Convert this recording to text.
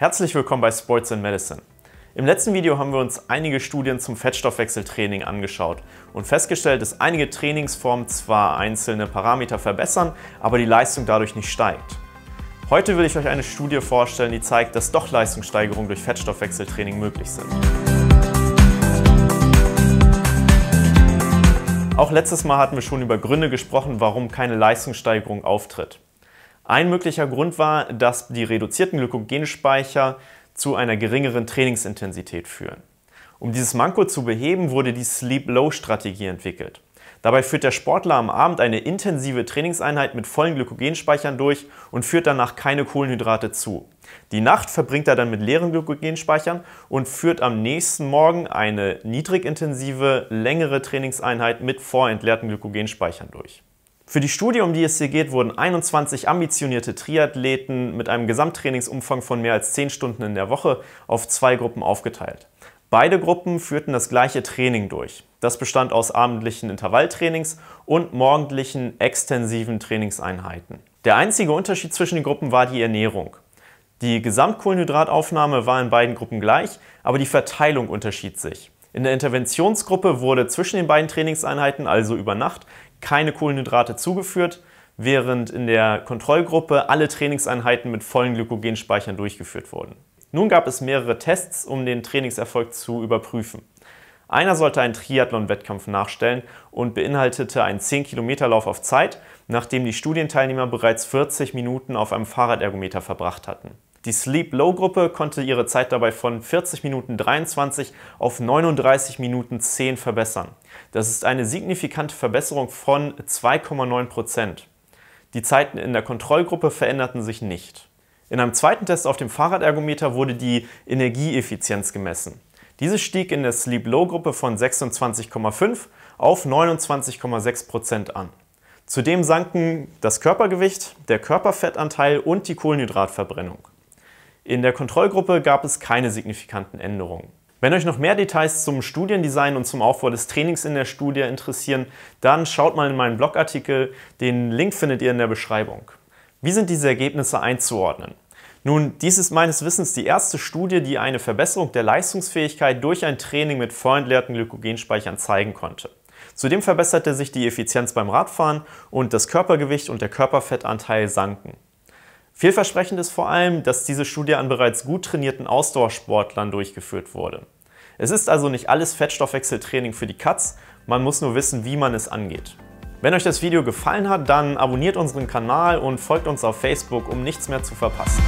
Herzlich willkommen bei Sports and Medicine. Im letzten Video haben wir uns einige Studien zum Fettstoffwechseltraining angeschaut und festgestellt, dass einige Trainingsformen zwar einzelne Parameter verbessern, aber die Leistung dadurch nicht steigt. Heute will ich euch eine Studie vorstellen, die zeigt, dass doch Leistungssteigerungen durch Fettstoffwechseltraining möglich sind. Auch letztes Mal hatten wir schon über Gründe gesprochen, warum keine Leistungssteigerung auftritt. Ein möglicher Grund war, dass die reduzierten Glykogenspeicher zu einer geringeren Trainingsintensität führen. Um dieses Manko zu beheben, wurde die Sleep-Low-Strategie entwickelt. Dabei führt der Sportler am Abend eine intensive Trainingseinheit mit vollen Glykogenspeichern durch und führt danach keine Kohlenhydrate zu. Die Nacht verbringt er dann mit leeren Glykogenspeichern und führt am nächsten Morgen eine niedrigintensive, längere Trainingseinheit mit vorentleerten Glykogenspeichern durch. Für die Studie, um die es hier geht, wurden 21 ambitionierte Triathleten mit einem Gesamttrainingsumfang von mehr als 10 Stunden in der Woche auf zwei Gruppen aufgeteilt. Beide Gruppen führten das gleiche Training durch. Das bestand aus abendlichen Intervalltrainings und morgendlichen extensiven Trainingseinheiten. Der einzige Unterschied zwischen den Gruppen war die Ernährung. Die Gesamtkohlenhydrataufnahme war in beiden Gruppen gleich, aber die Verteilung unterschied sich. In der Interventionsgruppe wurde zwischen den beiden Trainingseinheiten, also über Nacht, keine Kohlenhydrate zugeführt, während in der Kontrollgruppe alle Trainingseinheiten mit vollen Glykogenspeichern durchgeführt wurden. Nun gab es mehrere Tests, um den Trainingserfolg zu überprüfen. Einer sollte einen Triathlon-Wettkampf nachstellen und beinhaltete einen 10-Kilometer-Lauf auf Zeit, nachdem die Studienteilnehmer bereits 40 Minuten auf einem Fahrradergometer verbracht hatten. Die Sleep Low Gruppe konnte ihre Zeit dabei von 40 Minuten 23 auf 39 Minuten 10 verbessern. Das ist eine signifikante Verbesserung von 2,9 Prozent. Die Zeiten in der Kontrollgruppe veränderten sich nicht. In einem zweiten Test auf dem Fahrradergometer wurde die Energieeffizienz gemessen. Diese stieg in der Sleep Low Gruppe von 26,5 auf 29,6 Prozent an. Zudem sanken das Körpergewicht, der Körperfettanteil und die Kohlenhydratverbrennung. In der Kontrollgruppe gab es keine signifikanten Änderungen. Wenn euch noch mehr Details zum Studiendesign und zum Aufbau des Trainings in der Studie interessieren, dann schaut mal in meinen Blogartikel, den Link findet ihr in der Beschreibung. Wie sind diese Ergebnisse einzuordnen? Nun, dies ist meines Wissens die erste Studie, die eine Verbesserung der Leistungsfähigkeit durch ein Training mit vorentleerten Glykogenspeichern zeigen konnte. Zudem verbesserte sich die Effizienz beim Radfahren und das Körpergewicht und der Körperfettanteil sanken. Vielversprechend ist vor allem, dass diese Studie an bereits gut trainierten Ausdauersportlern durchgeführt wurde. Es ist also nicht alles Fettstoffwechseltraining für die Katz, man muss nur wissen, wie man es angeht. Wenn euch das Video gefallen hat, dann abonniert unseren Kanal und folgt uns auf Facebook, um nichts mehr zu verpassen.